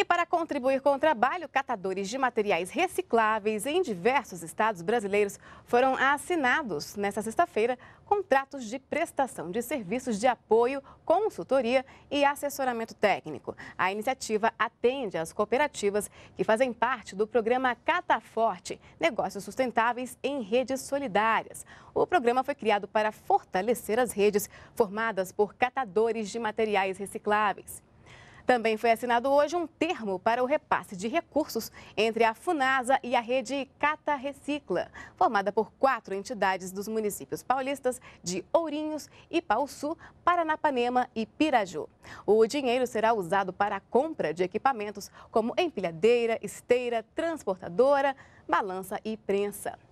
E para contribuir com o trabalho, catadores de materiais recicláveis em diversos estados brasileiros foram assinados nesta sexta-feira contratos de prestação de serviços de apoio, consultoria e assessoramento técnico. A iniciativa atende às cooperativas que fazem parte do programa Cataforte, negócios sustentáveis em redes solidárias. O programa foi criado para fortalecer as redes formadas por catadores de materiais recicláveis. Também foi assinado hoje um termo para o repasse de recursos entre a FUNASA e a rede Cata Recicla, formada por quatro entidades dos municípios paulistas de Ourinhos, Ipaussu, Paranapanema e Piraju. O dinheiro será usado para a compra de equipamentos como empilhadeira, esteira, transportadora, balança e prensa.